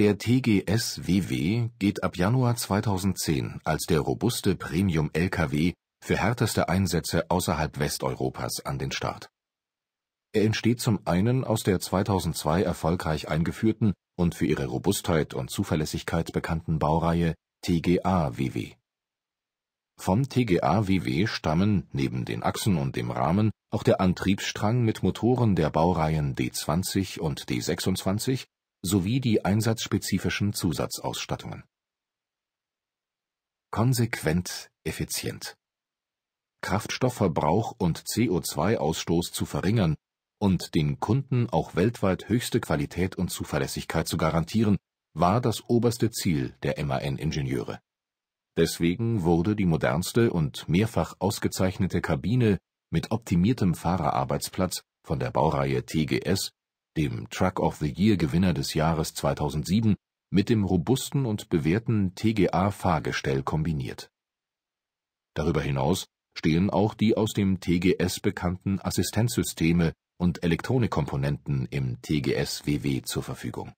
Der TGS-WW geht ab Januar 2010 als der robuste Premium-Lkw für härteste Einsätze außerhalb Westeuropas an den Start. Er entsteht zum einen aus der 2002 erfolgreich eingeführten und für ihre Robustheit und Zuverlässigkeit bekannten Baureihe TGA-WW. Vom TGA-WW stammen neben den Achsen und dem Rahmen auch der Antriebsstrang mit Motoren der Baureihen D20 und D26 sowie die einsatzspezifischen Zusatzausstattungen. Konsequent effizient Kraftstoffverbrauch und CO2-Ausstoß zu verringern und den Kunden auch weltweit höchste Qualität und Zuverlässigkeit zu garantieren, war das oberste Ziel der MAN-Ingenieure. Deswegen wurde die modernste und mehrfach ausgezeichnete Kabine mit optimiertem Fahrerarbeitsplatz von der Baureihe TGS dem Truck of the Year Gewinner des Jahres 2007, mit dem robusten und bewährten TGA Fahrgestell kombiniert. Darüber hinaus stehen auch die aus dem TGS bekannten Assistenzsysteme und Elektronikkomponenten im TGS-WW zur Verfügung